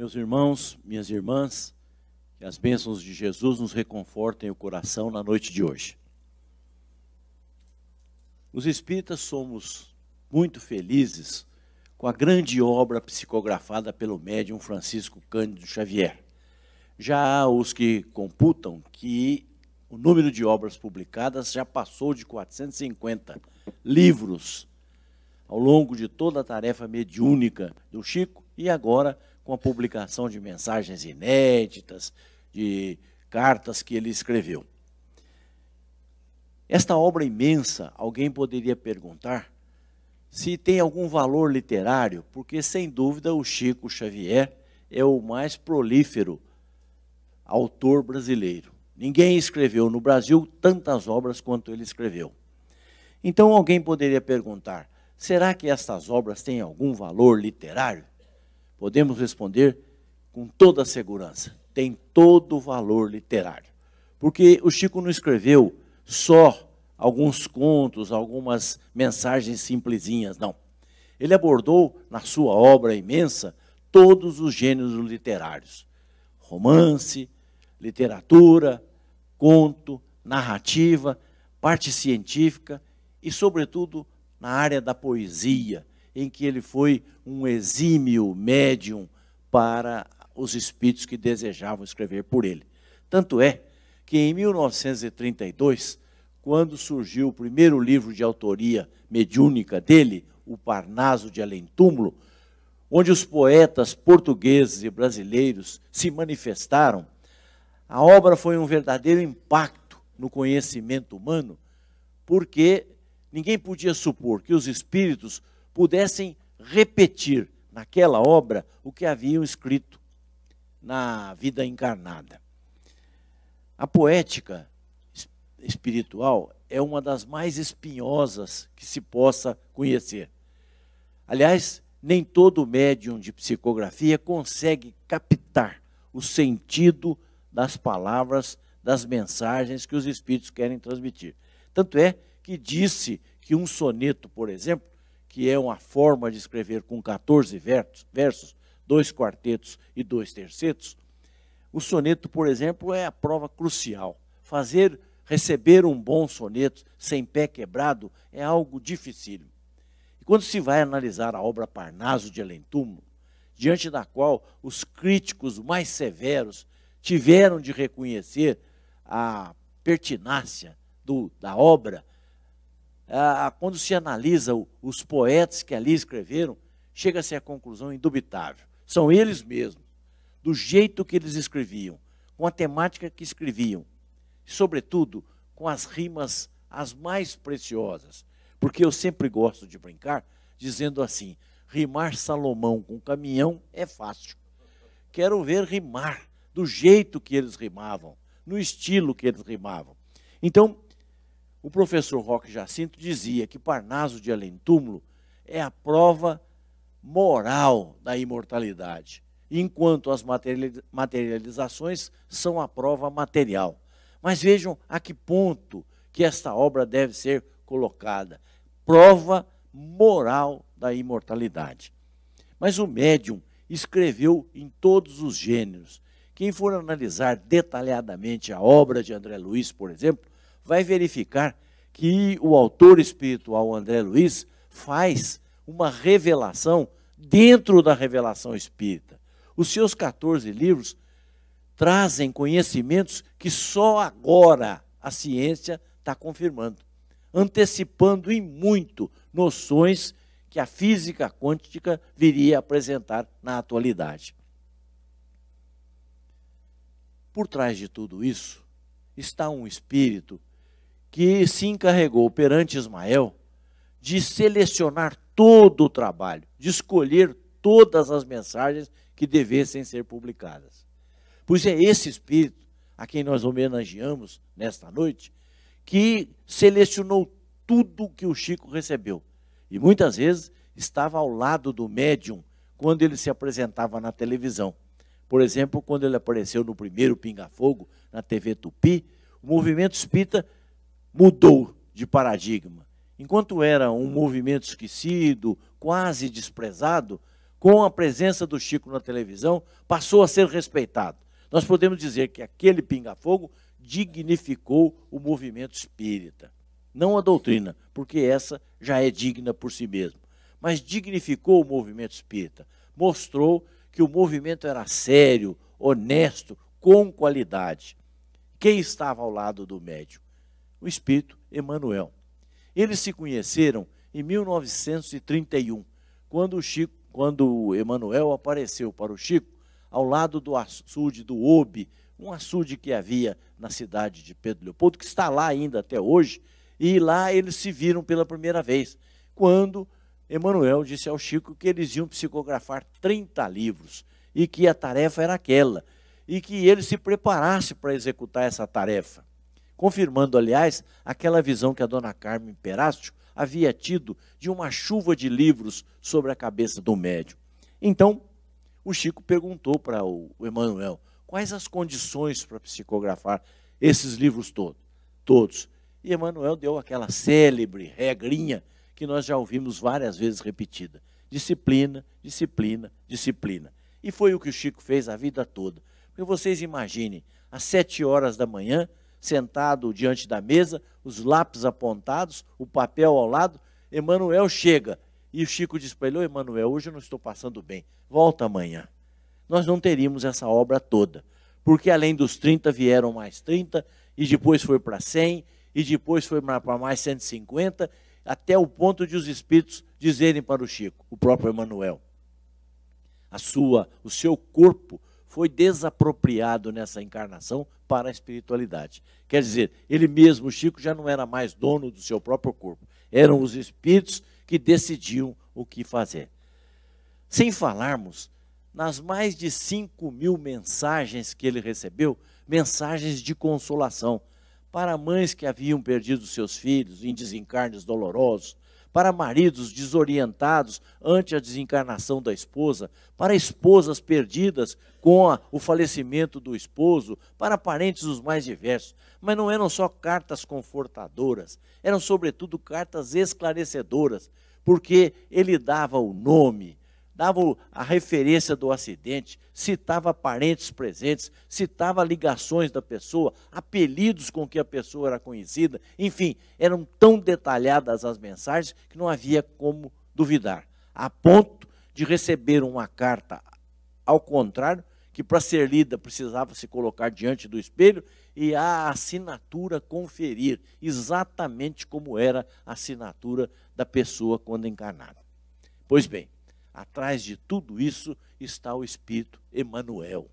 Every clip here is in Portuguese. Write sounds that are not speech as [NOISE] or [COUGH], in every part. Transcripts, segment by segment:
Meus irmãos, minhas irmãs, que as bênçãos de Jesus nos reconfortem o coração na noite de hoje. Os espíritas somos muito felizes com a grande obra psicografada pelo médium Francisco Cândido Xavier. Já há os que computam que o número de obras publicadas já passou de 450 livros ao longo de toda a tarefa mediúnica do Chico e agora com a publicação de mensagens inéditas, de cartas que ele escreveu. Esta obra imensa, alguém poderia perguntar se tem algum valor literário, porque sem dúvida o Chico Xavier é o mais prolífero autor brasileiro. Ninguém escreveu no Brasil tantas obras quanto ele escreveu. Então alguém poderia perguntar: será que estas obras têm algum valor literário? podemos responder com toda a segurança. Tem todo o valor literário. Porque o Chico não escreveu só alguns contos, algumas mensagens simplesinhas, não. Ele abordou na sua obra imensa todos os gêneros literários: romance, literatura, conto, narrativa, parte científica e, sobretudo, na área da poesia, em que ele foi um exímio médium para os espíritos que desejavam escrever por ele. Tanto é que em 1932, quando surgiu o primeiro livro de autoria mediúnica dele, O Parnaso de Além Túmulo, onde os poetas portugueses e brasileiros se manifestaram, a obra foi um verdadeiro impacto no conhecimento humano, porque ninguém podia supor que os espíritos pudessem repetir naquela obra o que haviam escrito na vida encarnada. A poética espiritual é uma das mais espinhosas que se possa conhecer. Aliás, nem todo médium de psicografia consegue captar o sentido das palavras, das mensagens que os espíritos querem transmitir. Tanto é que disse que um soneto, por exemplo, que é uma forma de escrever com 14 versos, dois quartetos e dois tercetos, o soneto, por exemplo, é a prova crucial. Fazer, receber um bom soneto sem pé quebrado é algo difícil. E quando se vai analisar a obra Parnaso de Alentúmulo, diante da qual os críticos mais severos tiveram de reconhecer a pertinácia do, da obra ah, ah, quando se analisa os poetas que ali escreveram, chega-se à conclusão indubitável. São eles mesmos, do jeito que eles escreviam, com a temática que escreviam, e, sobretudo com as rimas as mais preciosas. Porque eu sempre gosto de brincar dizendo assim: rimar Salomão com caminhão é fácil. Quero ver rimar do jeito que eles rimavam, no estilo que eles rimavam. Então, o professor Roque Jacinto dizia que Parnaso de Além Túmulo é a prova moral da imortalidade, enquanto as materializações são a prova material. Mas vejam a que ponto que esta obra deve ser colocada. Prova moral da imortalidade. Mas o médium escreveu em todos os gêneros. Quem for analisar detalhadamente a obra de André Luiz, por exemplo, vai verificar que o autor espiritual André Luiz faz uma revelação dentro da revelação espírita. Os seus 14 livros trazem conhecimentos que só agora a ciência está confirmando, antecipando em muito noções que a física quântica viria apresentar na atualidade. Por trás de tudo isso está um espírito que se encarregou perante Ismael de selecionar todo o trabalho, de escolher todas as mensagens que devessem ser publicadas. Pois é esse Espírito a quem nós homenageamos nesta noite, que selecionou tudo que o Chico recebeu. E muitas vezes estava ao lado do médium quando ele se apresentava na televisão. Por exemplo, quando ele apareceu no primeiro Pinga Fogo, na TV Tupi, o movimento espírita mudou de paradigma. Enquanto era um movimento esquecido, quase desprezado, com a presença do Chico na televisão, passou a ser respeitado. Nós podemos dizer que aquele pinga-fogo dignificou o movimento espírita. Não a doutrina, porque essa já é digna por si mesma, mas dignificou o movimento espírita. Mostrou que o movimento era sério, honesto, com qualidade. Quem estava ao lado do médico o espírito Emanuel. Eles se conheceram em 1931, quando o Chico, quando Emanuel apareceu para o Chico ao lado do açude do Obe, um açude que havia na cidade de Pedro Leopoldo, que está lá ainda até hoje, e lá eles se viram pela primeira vez, quando Emanuel disse ao Chico que eles iam psicografar 30 livros e que a tarefa era aquela, e que ele se preparasse para executar essa tarefa confirmando, aliás, aquela visão que a dona Carmen Perácio havia tido de uma chuva de livros sobre a cabeça do médium. Então, o Chico perguntou para o Emanuel quais as condições para psicografar esses livros todo, todos. E Emanuel deu aquela célebre regrinha que nós já ouvimos várias vezes repetida: disciplina, disciplina, disciplina. E foi o que o Chico fez a vida toda. Porque vocês imaginem, às sete horas da manhã, sentado diante da mesa, os lápis apontados, o papel ao lado. Emanuel chega e o Chico diz para ele: Emanuel, hoje eu não estou passando bem, volta amanhã. Nós não teríamos essa obra toda, porque além dos 30 vieram mais 30, e depois foi para 100, e depois foi para mais 150, até o ponto de os espíritos dizerem para o Chico, o próprio Emanuel: a sua, o seu corpo foi desapropriado nessa encarnação para a espiritualidade. Quer dizer, ele mesmo, Chico, já não era mais dono do seu próprio corpo. Eram os espíritos que decidiam o que fazer. Sem falarmos nas mais de 5 mil mensagens que ele recebeu, mensagens de consolação para mães que haviam perdido seus filhos em desencarnes dolorosos, para maridos desorientados ante a desencarnação da esposa, para esposas perdidas com a, o falecimento do esposo, para parentes os mais diversos. Mas não eram só cartas confortadoras, eram sobretudo cartas esclarecedoras, porque ele dava o nome, dava a referência do acidente, citava parentes presentes, citava ligações da pessoa, apelidos com que a pessoa era conhecida, enfim, eram tão detalhadas as mensagens que não havia como duvidar, a ponto de receber uma carta ao contrário, que para ser lida precisava se colocar diante do espelho e a assinatura conferir, exatamente como era a assinatura da pessoa quando encarnada. Pois bem, Atrás de tudo isso está o Espírito Emanuel,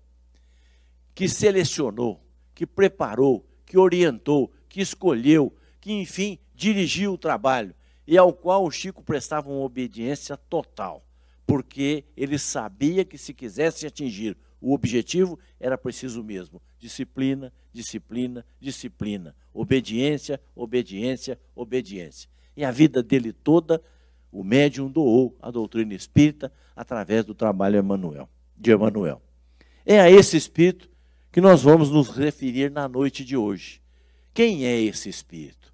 que selecionou, que preparou, que orientou, que escolheu, que enfim dirigiu o trabalho e ao qual o Chico prestava uma obediência total, porque ele sabia que se quisesse atingir o objetivo, era preciso mesmo disciplina, disciplina, disciplina, obediência, obediência, obediência. E a vida dele toda o médium doou a doutrina espírita através do trabalho de Emmanuel. É a esse espírito que nós vamos nos referir na noite de hoje. Quem é esse espírito?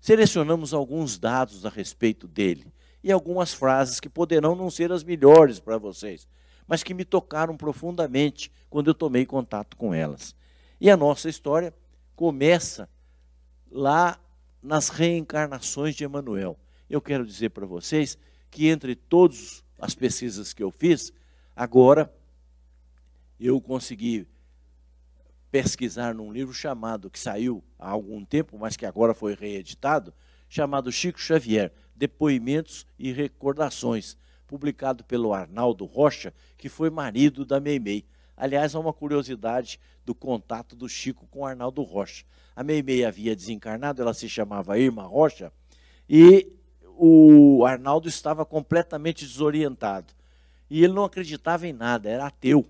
Selecionamos alguns dados a respeito dele e algumas frases que poderão não ser as melhores para vocês, mas que me tocaram profundamente quando eu tomei contato com elas. E a nossa história começa lá nas reencarnações de Emmanuel. Eu quero dizer para vocês que entre todas as pesquisas que eu fiz, agora eu consegui pesquisar num livro chamado, que saiu há algum tempo, mas que agora foi reeditado, chamado Chico Xavier, Depoimentos e Recordações, publicado pelo Arnaldo Rocha, que foi marido da Meimei. Aliás, há uma curiosidade do contato do Chico com Arnaldo Rocha. A Meimei havia desencarnado, ela se chamava Irma Rocha, e o Arnaldo estava completamente desorientado. E ele não acreditava em nada, era ateu.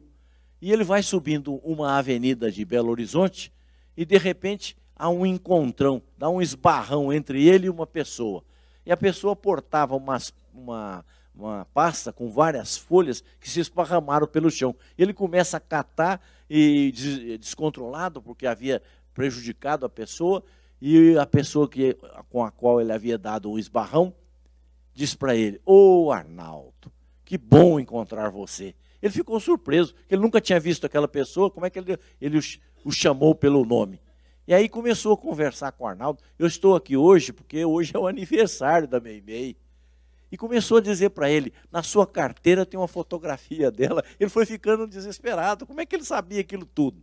E ele vai subindo uma avenida de Belo Horizonte e de repente há um encontrão, dá um esbarrão entre ele e uma pessoa. E a pessoa portava umas, uma, uma pasta com várias folhas que se esparramaram pelo chão. Ele começa a catar e descontrolado porque havia prejudicado a pessoa e a pessoa que, com a qual ele havia dado um esbarrão diz para ele: Ô oh, Arnaldo, que bom encontrar você. Ele ficou surpreso, que ele nunca tinha visto aquela pessoa, como é que ele, ele o chamou pelo nome? E aí começou a conversar com o Arnaldo. Eu estou aqui hoje porque hoje é o aniversário da Meimei. E começou a dizer para ele: na sua carteira tem uma fotografia dela. Ele foi ficando desesperado. Como é que ele sabia aquilo tudo?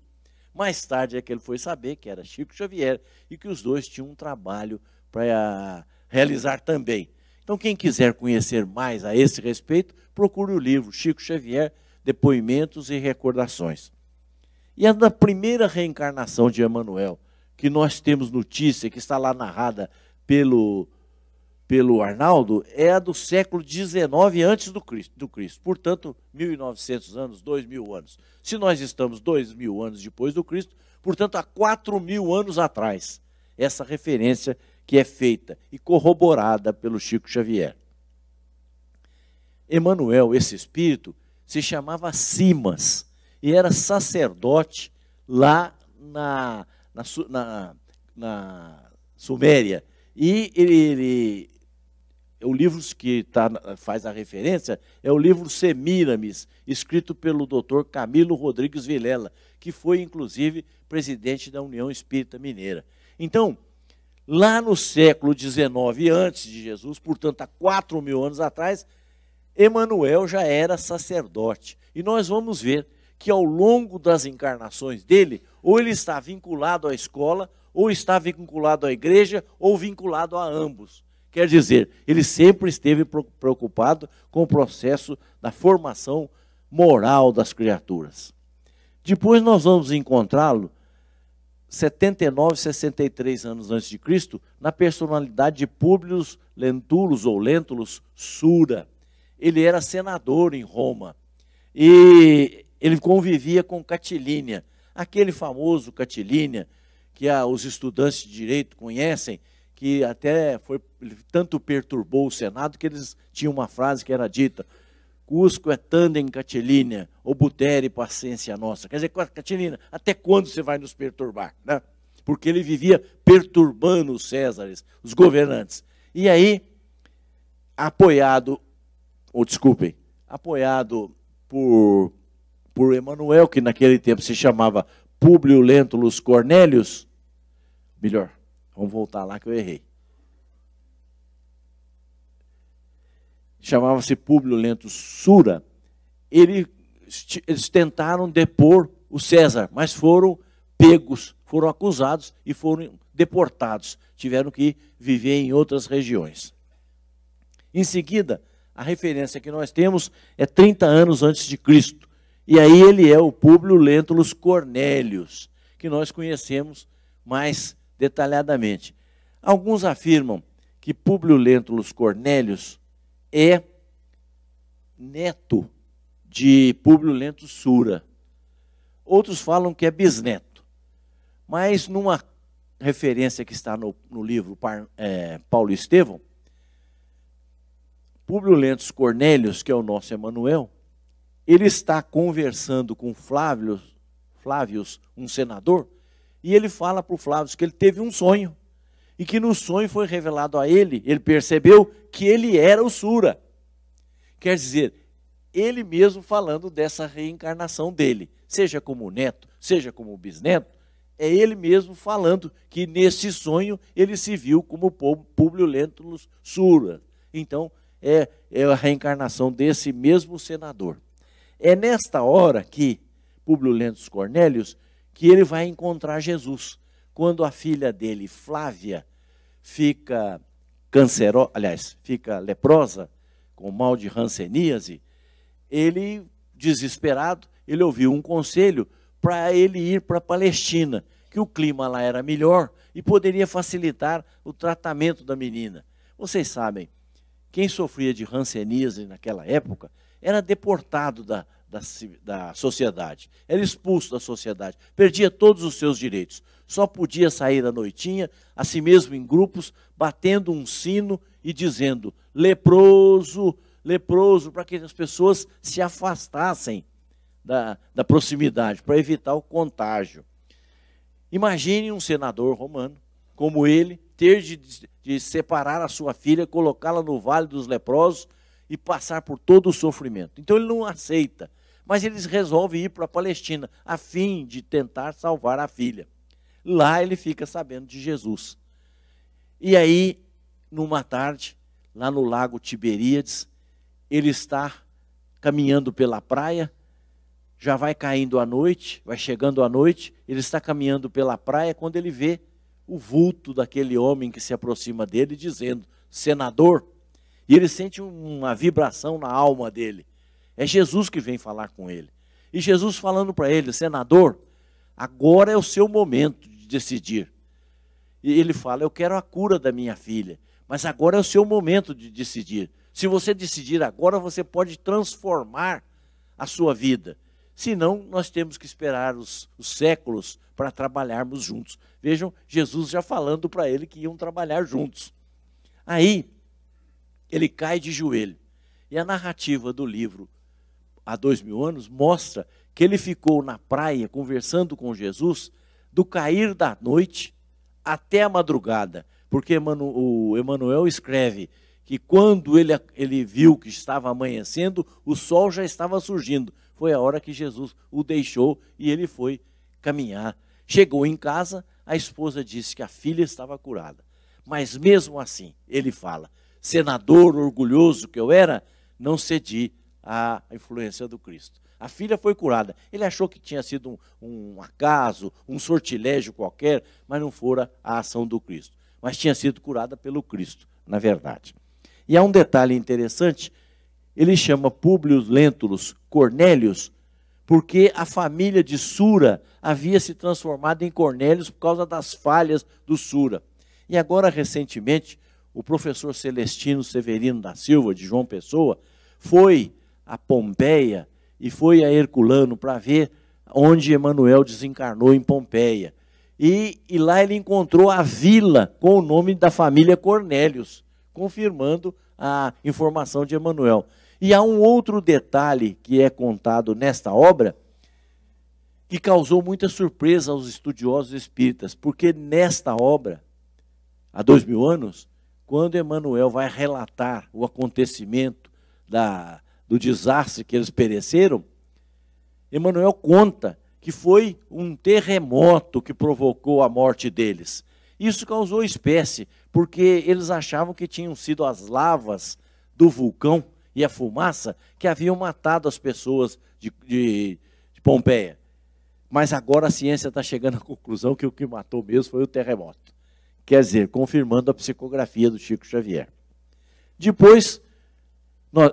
Mais tarde é que ele foi saber que era Chico Xavier e que os dois tinham um trabalho para eh, realizar também. Então, quem quiser conhecer mais a esse respeito, procure o livro Chico Xavier, Depoimentos e Recordações. E é a da primeira reencarnação de Emmanuel, que nós temos notícia, que está lá narrada pelo pelo Arnaldo é a do século XIX antes do Cristo, do Cristo. portanto, 1.900 anos, 2.000 anos. Se nós estamos 2.000 anos depois do Cristo, portanto, há 4.000 anos atrás, essa referência que é feita e corroborada pelo Chico Xavier. Emanuel, esse espírito, se chamava Simas e era sacerdote lá na, na, na, na Suméria. E ele, ele, é o livro que tá, faz a referência é o livro Semiramis, escrito pelo doutor Camilo Rodrigues Vilela, que foi, inclusive, presidente da União Espírita Mineira. Então, lá no século XIX antes de Jesus, portanto, há 4 mil anos atrás, Emanuel já era sacerdote. E nós vamos ver que ao longo das encarnações dele, ou ele está vinculado à escola, ou está vinculado à igreja, ou vinculado a ambos. Quer dizer, ele sempre esteve preocupado com o processo da formação moral das criaturas. Depois nós vamos encontrá-lo 79, 63 anos antes de Cristo, na personalidade de Públio Lentulus ou Lentulus Sura. Ele era senador em Roma e ele convivia com Catilínia, aquele famoso Catilínia que ah, os estudantes de direito conhecem, que até foi tanto perturbou o Senado que eles tinham uma frase que era dita: Cusco é tandem catilina, obutere paciência nossa. Quer dizer, Catilina, até quando você vai nos perturbar? Né? Porque ele vivia perturbando os Césares, os governantes. E aí, apoiado, ou desculpem, apoiado por, por Emanuel, que naquele tempo se chamava Públio Lentulus Cornelius, melhor, Vamos voltar lá que eu errei. Chamava-se Públio Lento Sura. Ele, eles tentaram depor o César, mas foram pegos, foram acusados e foram deportados. Tiveram que viver em outras regiões. Em seguida, a referência que nós temos é 30 anos antes de Cristo. E aí ele é o Públio Lentulus Cornélios, que nós conhecemos mais detalhadamente. Alguns afirmam que Públio Lentulus Cornélios é neto de Públio Lentulus Sura. Outros falam que é bisneto. Mas numa referência que está no, no livro é, Paulo Estevão, Públio Lentulus Cornélios, que é o nosso Emanuel, ele está conversando com Flávio, Flávios, um senador, e ele fala para o Flávio que ele teve um sonho. E que no sonho foi revelado a ele, ele percebeu que ele era o Sura. Quer dizer, ele mesmo falando dessa reencarnação dele, seja como neto, seja como bisneto, é ele mesmo falando que nesse sonho ele se viu como Públio Lentulus Sura. Então, é, é, a reencarnação desse mesmo senador. É nesta hora que Públio Lentulus Cornélios que ele vai encontrar Jesus. Quando a filha dele, Flávia, fica cancerosa, aliás, fica leprosa, com mal de Hanseníase. ele, desesperado, ele ouviu um conselho para ele ir para a Palestina, que o clima lá era melhor e poderia facilitar o tratamento da menina. Vocês sabem, quem sofria de Hanseníase naquela época era deportado da, da, da sociedade. Era expulso da sociedade, perdia todos os seus direitos. Só podia sair à noitinha, a si mesmo em grupos, batendo um sino e dizendo: leproso, leproso, para que as pessoas se afastassem da, da proximidade, para evitar o contágio. Imagine um senador romano como ele ter de, de separar a sua filha, colocá-la no vale dos leprosos e passar por todo o sofrimento. Então ele não aceita mas eles resolvem ir para a Palestina a fim de tentar salvar a filha. Lá ele fica sabendo de Jesus. E aí, numa tarde, lá no lago Tiberíades, ele está caminhando pela praia, já vai caindo a noite, vai chegando a noite, ele está caminhando pela praia quando ele vê o vulto daquele homem que se aproxima dele dizendo: "Senador". E ele sente uma vibração na alma dele. É Jesus que vem falar com ele. E Jesus falando para ele, senador, agora é o seu momento de decidir. E ele fala: Eu quero a cura da minha filha, mas agora é o seu momento de decidir. Se você decidir agora, você pode transformar a sua vida. Senão, nós temos que esperar os, os séculos para trabalharmos juntos. Vejam, Jesus já falando para ele que iam trabalhar juntos. Aí, ele cai de joelho. E a narrativa do livro há dois mil anos, mostra que ele ficou na praia conversando com Jesus do cair da noite até a madrugada. Porque o Emanuel escreve que quando ele, ele viu que estava amanhecendo, o sol já estava surgindo. Foi a hora que Jesus o deixou e ele foi caminhar. Chegou em casa, a esposa disse que a filha estava curada. Mas mesmo assim, ele fala: senador orgulhoso que eu era, não cedi a influência do Cristo. A filha foi curada. Ele achou que tinha sido um, um acaso, um sortilégio qualquer, mas não fora a ação do Cristo. Mas tinha sido curada pelo Cristo, na verdade. E há um detalhe interessante: ele chama Públio Lentulus Cornélios, porque a família de Sura havia se transformado em Cornélios por causa das falhas do Sura. E agora, recentemente, o professor Celestino Severino da Silva, de João Pessoa, foi a Pompeia e foi a Herculano para ver onde Emanuel desencarnou em Pompeia. E, e, lá ele encontrou a vila com o nome da família Cornélios, confirmando a informação de Emanuel. E há um outro detalhe que é contado nesta obra que causou muita surpresa aos estudiosos espíritas, porque nesta obra, há dois mil anos, quando Emanuel vai relatar o acontecimento da, do desastre que eles pereceram, Emmanuel conta que foi um terremoto que provocou a morte deles. Isso causou espécie, porque eles achavam que tinham sido as lavas do vulcão e a fumaça que haviam matado as pessoas de, de, de Pompeia. Mas agora a ciência está chegando à conclusão que o que matou mesmo foi o terremoto. Quer dizer, confirmando a psicografia do Chico Xavier. Depois,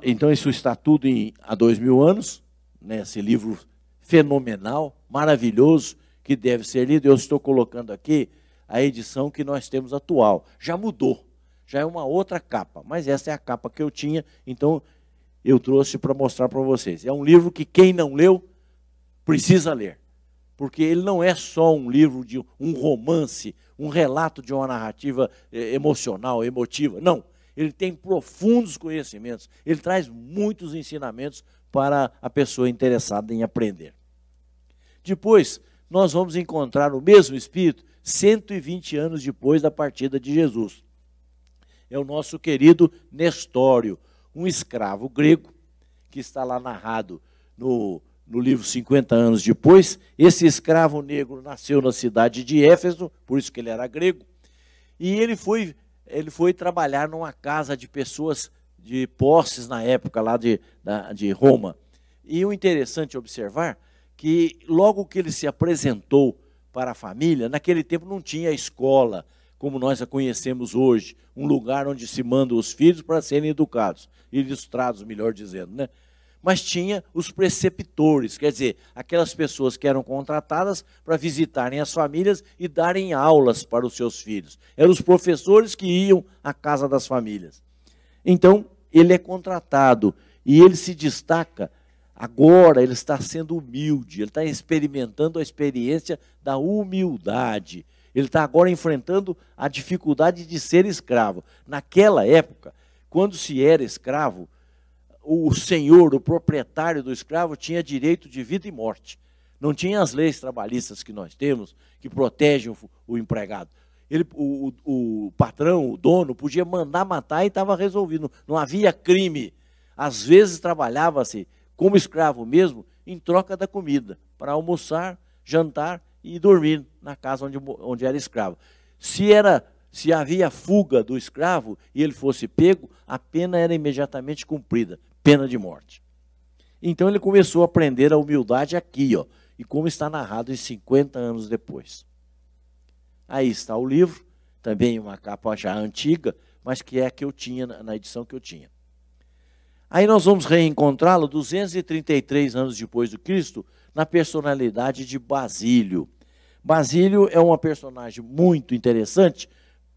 então, isso é está tudo em, há dois mil anos, né, esse livro fenomenal, maravilhoso, que deve ser lido. Eu estou colocando aqui a edição que nós temos atual. Já mudou, já é uma outra capa, mas essa é a capa que eu tinha, então eu trouxe para mostrar para vocês. É um livro que quem não leu precisa ler, porque ele não é só um livro de um romance, um relato de uma narrativa eh, emocional, emotiva. Não, ele tem profundos conhecimentos, ele traz muitos ensinamentos para a pessoa interessada em aprender. Depois, nós vamos encontrar o mesmo Espírito 120 anos depois da partida de Jesus. É o nosso querido Nestório, um escravo grego, que está lá narrado no, no livro 50 anos depois. Esse escravo negro nasceu na cidade de Éfeso, por isso que ele era grego, e ele foi ele foi trabalhar numa casa de pessoas de posses na época lá de, da, de Roma. E o interessante observar que logo que ele se apresentou para a família, naquele tempo não tinha escola como nós a conhecemos hoje, um lugar onde se manda os filhos para serem educados, ilustrados, melhor dizendo, né? mas tinha os preceptores, quer dizer, aquelas pessoas que eram contratadas para visitarem as famílias e darem aulas para os seus filhos. Eram os professores que iam à casa das famílias. Então, ele é contratado e ele se destaca. Agora ele está sendo humilde, ele está experimentando a experiência da humildade. Ele está agora enfrentando a dificuldade de ser escravo. Naquela época, quando se era escravo, o senhor, o proprietário do escravo, tinha direito de vida e morte. Não tinha as leis trabalhistas que nós temos, que protegem o, o empregado. Ele, o, o, o, patrão, o dono, podia mandar matar e estava resolvido. Não havia crime. Às vezes trabalhava-se como escravo mesmo, em troca da comida, para almoçar, jantar e dormir na casa onde, onde era escravo. Se era se havia fuga do escravo e ele fosse pego, a pena era imediatamente cumprida pena de morte. Então ele começou a aprender a humildade aqui, ó, e como está narrado em 50 anos depois. Aí está o livro, também uma capa já antiga, mas que é a que eu tinha, na edição que eu tinha. Aí nós vamos reencontrá-lo 233 anos depois do Cristo, na personalidade de Basílio. Basílio é uma personagem muito interessante,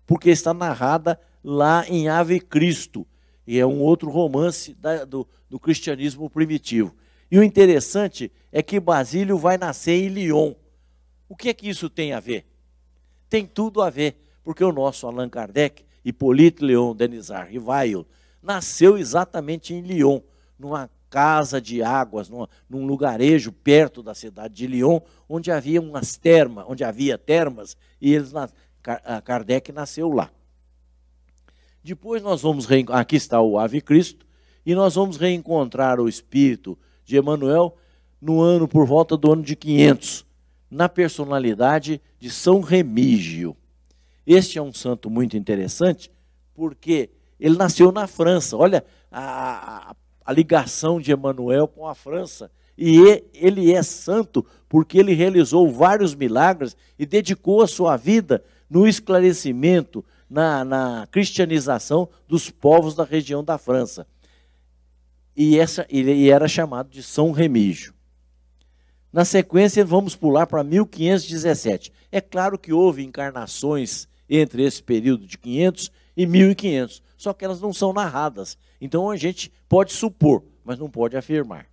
porque está narrada lá em Ave Cristo, e é um outro romance da, do, do cristianismo primitivo. E o interessante é que Basílio vai nascer em Lyon. O que é que isso tem a ver? Tem tudo a ver, porque o nosso Allan Kardec, Hippolyte Leon Denis Arrivail, nasceu exatamente em Lyon, numa casa de águas, numa, num lugarejo perto da cidade de Lyon, onde havia umas termas, onde havia termas, e eles, Kardec nasceu lá. Depois nós vamos reencontrar, aqui está o Ave Cristo, e nós vamos reencontrar o espírito de Emanuel no ano por volta do ano de 500, na personalidade de São Remígio. Este é um santo muito interessante, porque ele nasceu na França. Olha a, a, ligação de Emanuel com a França. E ele é santo porque ele realizou vários milagres e dedicou a sua vida no esclarecimento, na, na cristianização dos povos da região da França. E essa, ele era chamado de São Remígio. Na sequência, vamos pular para 1517. É claro que houve encarnações entre esse período de 500 e 1500, só que elas não são narradas. Então a gente pode supor, mas não pode afirmar.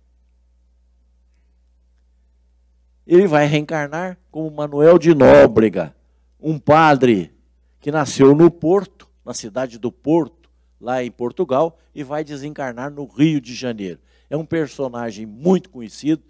Ele vai reencarnar como Manuel de Nóbrega, um padre que nasceu no Porto, na cidade do Porto, lá em Portugal, e vai desencarnar no Rio de Janeiro. É um personagem muito conhecido.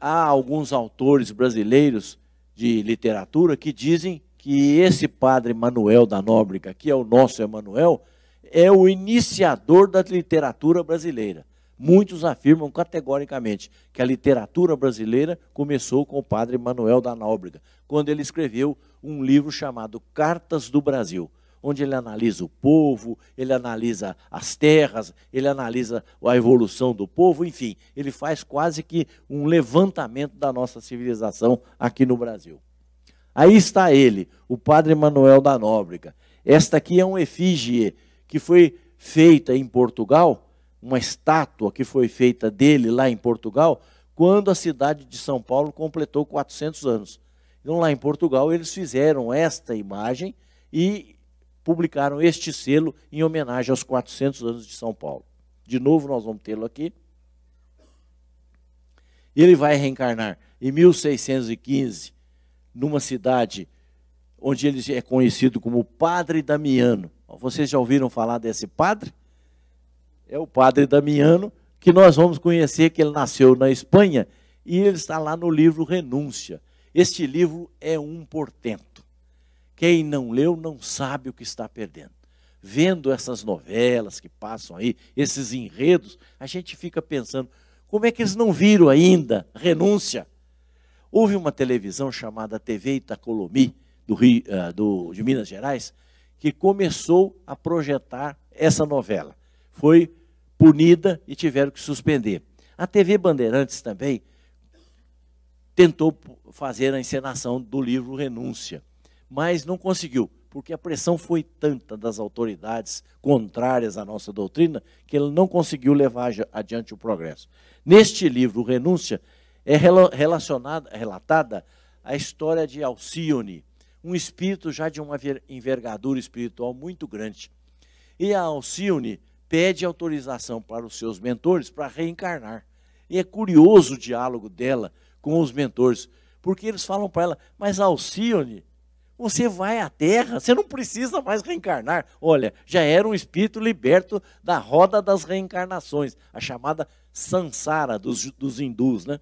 Há alguns autores brasileiros de literatura que dizem que esse padre Manuel da Nóbrega, que é o nosso Emanuel, é o iniciador da literatura brasileira. Muitos afirmam categoricamente que a literatura brasileira começou com o padre Manuel da Nóbrega, quando ele escreveu um livro chamado Cartas do Brasil, onde ele analisa o povo, ele analisa as terras, ele analisa a evolução do povo, enfim, ele faz quase que um levantamento da nossa civilização aqui no Brasil. Aí está ele, o padre Manuel da Nóbrega. Esta aqui é um efígie que foi feita em Portugal uma estátua que foi feita dele lá em Portugal, quando a cidade de São Paulo completou 400 anos. Então, lá em Portugal, eles fizeram esta imagem e publicaram este selo em homenagem aos 400 anos de São Paulo. De novo, nós vamos tê-lo aqui. Ele vai reencarnar em 1615, numa cidade onde ele é conhecido como Padre Damiano. Vocês já ouviram falar desse padre? é o padre Damiano, que nós vamos conhecer que ele nasceu na Espanha e ele está lá no livro Renúncia. Este livro é um portento. Quem não leu não sabe o que está perdendo. Vendo essas novelas que passam aí, esses enredos, a gente fica pensando, como é que eles não viram ainda renúncia? Houve uma televisão chamada TV Itacolomi, do Rio, uh, do, de Minas Gerais, que começou a projetar essa novela. Foi punida e tiveram que suspender. A TV Bandeirantes também tentou fazer a encenação do livro Renúncia, mas não conseguiu, porque a pressão foi tanta das autoridades contrárias à nossa doutrina que ele não conseguiu levar adiante o progresso. Neste livro Renúncia é relacionada, relatada a história de Alcione, um espírito já de uma envergadura espiritual muito grande. E a Alcione pede autorização para os seus mentores para reencarnar. E é curioso o diálogo dela com os mentores, porque eles falam para ela: Mas Alcione, você vai à Terra, você não precisa mais reencarnar. Olha, já era um espírito liberto da roda das reencarnações, a chamada Sansara dos, dos hindus, né?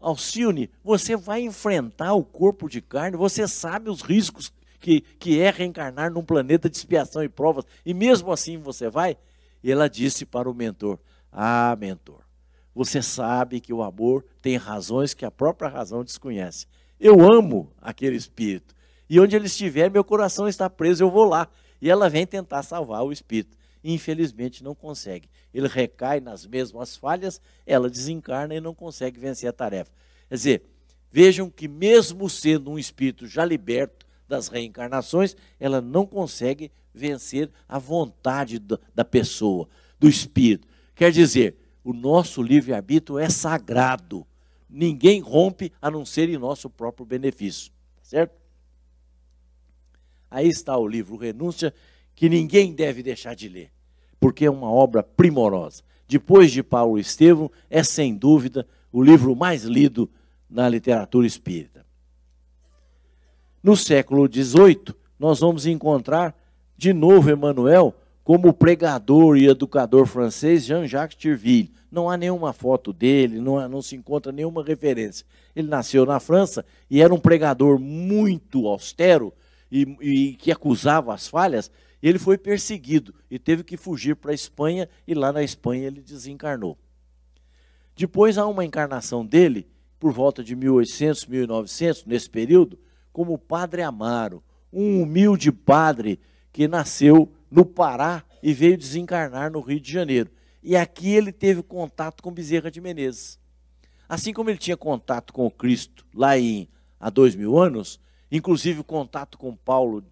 Alcione, você vai enfrentar o corpo de carne, você sabe os riscos que, que é reencarnar num planeta de expiação e provas, e mesmo assim você vai? E ela disse para o mentor: Ah, mentor, você sabe que o amor tem razões que a própria razão desconhece. Eu amo aquele espírito. E onde ele estiver, meu coração está preso, eu vou lá. E ela vem tentar salvar o espírito. Infelizmente não consegue. Ele recai nas mesmas falhas, ela desencarna e não consegue vencer a tarefa. Quer dizer, vejam que, mesmo sendo um espírito já liberto das reencarnações, ela não consegue vencer a vontade da pessoa, do espírito. Quer dizer, o nosso livre-arbítrio é sagrado. Ninguém rompe a não ser em nosso próprio benefício, tá certo? Aí está o livro Renúncia, que ninguém deve deixar de ler, porque é uma obra primorosa. Depois de Paulo Estevam, é sem dúvida o livro mais lido na literatura espírita. No século XVIII, nós vamos encontrar de novo Emmanuel como pregador e educador francês Jean-Jacques Tirville. Não há nenhuma foto dele, não, há, não se encontra nenhuma referência. Ele nasceu na França e era um pregador muito austero e, e que acusava as falhas. Ele foi perseguido e teve que fugir para a Espanha e lá na Espanha ele desencarnou. Depois há uma encarnação dele, por volta de 1800, 1900, nesse período, como Padre Amaro, um humilde padre que nasceu no Pará e veio desencarnar no Rio de Janeiro. E aqui ele teve contato com Bezerra de Menezes. Assim como ele tinha contato com o Cristo lá em, há dois mil anos, inclusive contato com Paulo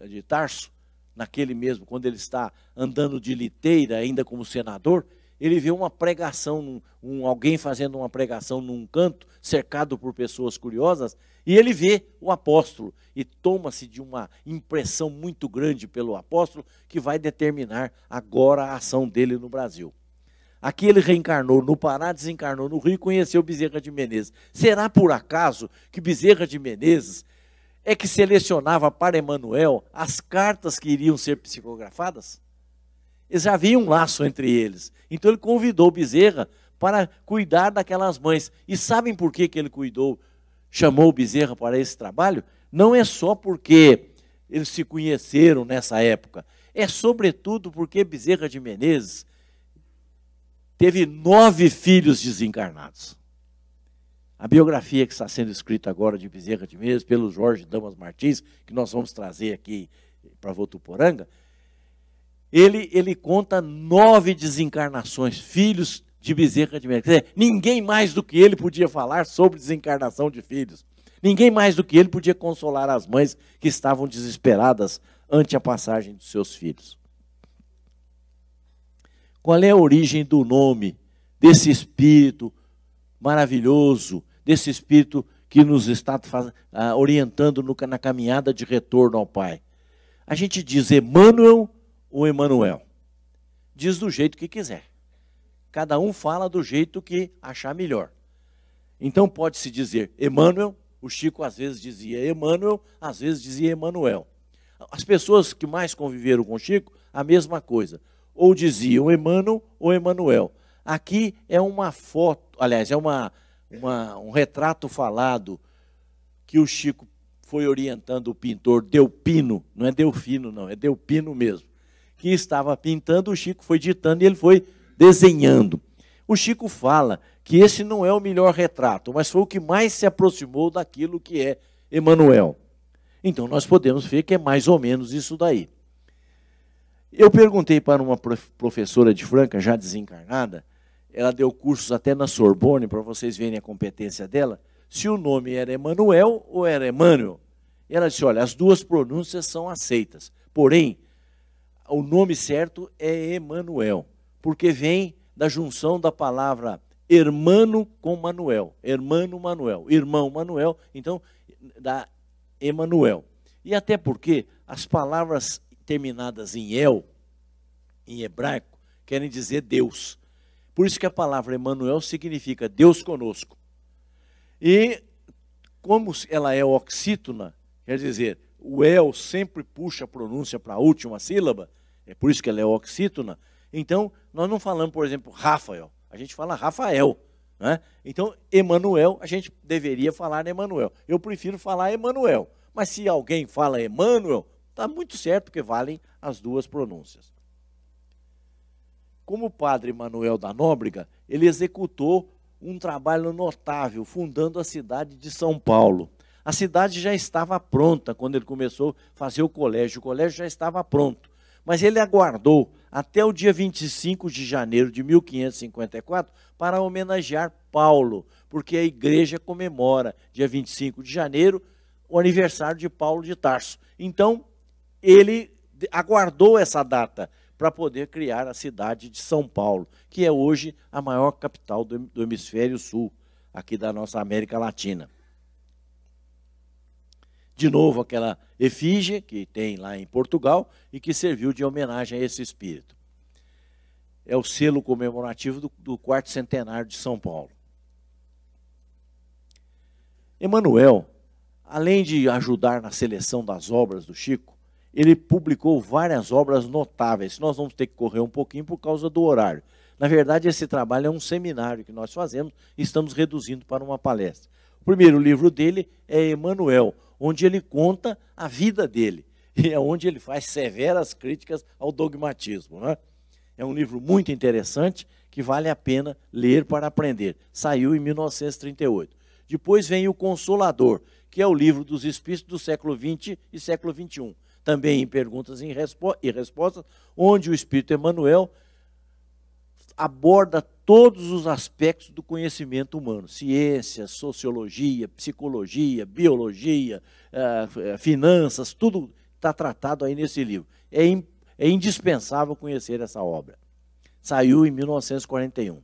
eh, de Tarso, naquele mesmo, quando ele está andando de liteira, ainda como senador, ele vê uma pregação, um, alguém fazendo uma pregação num canto, cercado por pessoas curiosas, e ele vê o apóstolo e toma-se de uma impressão muito grande pelo apóstolo que vai determinar agora a ação dele no Brasil. Aqui ele reencarnou no Pará, desencarnou no Rio e conheceu Bezerra de Menezes. Será por acaso que Bezerra de Menezes é que selecionava para Emanuel as cartas que iriam ser psicografadas? já havia um laço entre eles. Então ele convidou Bezerra para cuidar daquelas mães. E sabem por que, que ele cuidou chamou o Bezerra para esse trabalho, não é só porque eles se conheceram nessa época, é sobretudo porque Bezerra de Menezes teve nove filhos desencarnados. A biografia que está sendo escrita agora de Bezerra de Menezes pelo Jorge Damas Martins, que nós vamos trazer aqui para Votuporanga, ele, ele conta nove desencarnações, filhos de Bezerra de Menezes. Quer dizer, ninguém mais do que ele podia falar sobre desencarnação de filhos. Ninguém mais do que ele podia consolar as mães que estavam desesperadas ante a passagem dos seus filhos. Qual é a origem do nome desse espírito maravilhoso, desse espírito que nos está ah, orientando na caminhada de retorno ao Pai? A gente diz Emmanuel ou Emanuel? Diz do jeito que quiser cada um fala do jeito que achar melhor. Então pode-se dizer Emmanuel, o Chico às vezes dizia Emmanuel, às vezes dizia Emanuel. As pessoas que mais conviveram com o Chico, a mesma coisa. Ou diziam Emmanuel ou Emanuel. Aqui é uma foto, aliás, é uma, uma, um retrato falado que o Chico foi orientando o pintor Delpino, não é Delfino, não, é Delpino mesmo, que estava pintando, o Chico foi ditando e ele foi desenhando. O Chico fala que esse não é o melhor retrato, mas foi o que mais se aproximou daquilo que é Emmanuel. Então nós podemos ver que é mais ou menos isso daí. Eu perguntei para uma professora de Franca, já desencarnada, ela deu cursos até na Sorbonne, para vocês verem a competência dela, se o nome era Emanuel ou era Emmanuel. Ela disse: olha, as duas pronúncias são aceitas, porém, o nome certo é Emanuel porque vem da junção da palavra hermano com Manuel, hermano Manuel, irmão Manuel, então da Emanuel. E até porque as palavras terminadas em el, em hebraico, querem dizer Deus. Por isso que a palavra Emanuel significa Deus conosco. E como ela é oxítona, quer dizer, o el sempre puxa a pronúncia para a última sílaba, é por isso que ela é oxítona, então, nós não falamos, por exemplo, Rafael, a gente fala Rafael. Né? Então, Emanuel, a gente deveria falar Emanuel. Eu prefiro falar Emanuel. Mas se alguém fala Emanuel, está muito certo que valem as duas pronúncias. Como o padre Manuel da Nóbrega, ele executou um trabalho notável, fundando a cidade de São Paulo. A cidade já estava pronta quando ele começou a fazer o colégio, o colégio já estava pronto, mas ele aguardou até o dia 25 de janeiro de 1554 para homenagear Paulo, porque a igreja comemora, dia 25 de janeiro, o aniversário de Paulo de Tarso. Então, ele aguardou essa data para poder criar a cidade de São Paulo, que é hoje a maior capital do, hemisfério sul, aqui da nossa América Latina de novo aquela efígie que tem lá em Portugal e que serviu de homenagem a esse espírito. É o selo comemorativo do, do quarto centenário de São Paulo. Emanuel, além de ajudar na seleção das obras do Chico, ele publicou várias obras notáveis. Nós vamos ter que correr um pouquinho por causa do horário. Na verdade, esse trabalho é um seminário que nós fazemos e estamos reduzindo para uma palestra. O primeiro livro dele é Emanuel, onde ele conta a vida dele [LAUGHS] e é onde ele faz severas críticas ao dogmatismo. Né? É um livro muito interessante que vale a pena ler para aprender. Saiu em 1938. Depois vem O Consolador, que é o livro dos Espíritos do século XX e século XXI. Também em perguntas e respostas, onde o Espírito Emmanuel aborda todos os aspectos do conhecimento humano: ciência, sociologia, psicologia, biologia, eh, eh, finanças, tudo está tratado aí nesse livro. É, in, é indispensável conhecer essa obra. Saiu em 1941.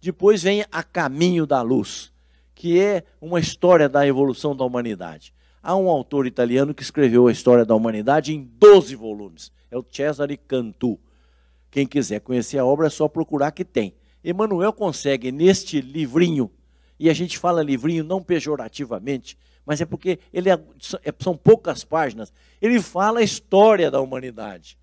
Depois vem A Caminho da Luz, que é uma história da evolução da humanidade. Há um autor italiano que escreveu a história da humanidade em 12 volumes. É o Cesare Cantu. Quem quiser conhecer a obra é só procurar que tem. Emmanuel consegue, neste livrinho, e a gente fala livrinho não pejorativamente, mas é porque ele é, são é, poucas páginas, ele fala a história da humanidade.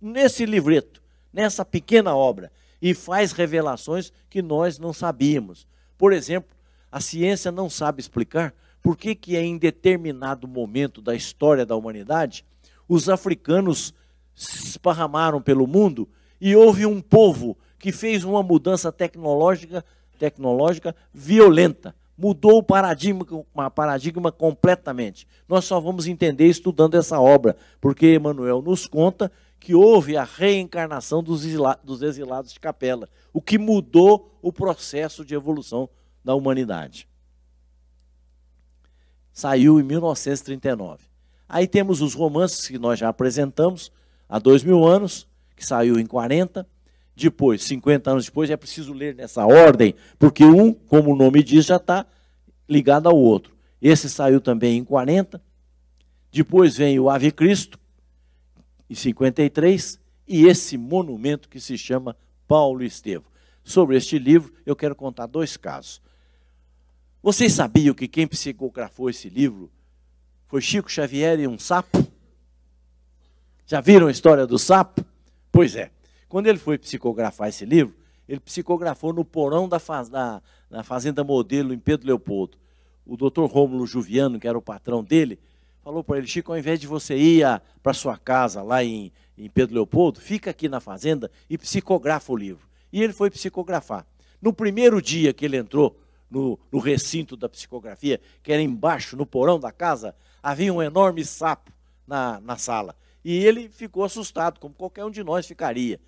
Nesse livreto, nessa pequena obra, e faz revelações que nós não sabíamos. Por exemplo, a ciência não sabe explicar por que, que é em determinado momento da história da humanidade, os africanos se esparramaram pelo mundo e houve um povo que fez uma mudança tecnológica, tecnológica violenta. Mudou o paradigma, o paradigma completamente. Nós só vamos entender estudando essa obra, porque Emmanuel nos conta que houve a reencarnação dos, dos exilados de Capela, o que mudou o processo de evolução da humanidade. Saiu em 1939. Aí temos os romances que nós já apresentamos há dois mil anos, que saiu em 40, depois, 50 anos depois, é preciso ler nessa ordem, porque um, como o nome diz, já está ligado ao outro. Esse saiu também em 40. Depois vem o Ave Cristo, em 53, e esse monumento que se chama Paulo Estevo. Sobre este livro, eu quero contar dois casos. Vocês sabiam que quem psicografou esse livro foi Chico Xavier e um sapo? Já viram a história do sapo? Pois é. Quando ele foi psicografar esse livro, ele psicografou no porão da, faz, da Fazenda Modelo, em Pedro Leopoldo. O doutor Rômulo Juviano, que era o patrão dele, falou para ele, Chico, ao invés de você ir para sua casa lá em, em Pedro Leopoldo, fica aqui na fazenda e psicografa o livro. E ele foi psicografar. No primeiro dia que ele entrou no, no recinto da psicografia, que era embaixo, no porão da casa, havia um enorme sapo na, na sala. E ele ficou assustado, como qualquer um de nós ficaria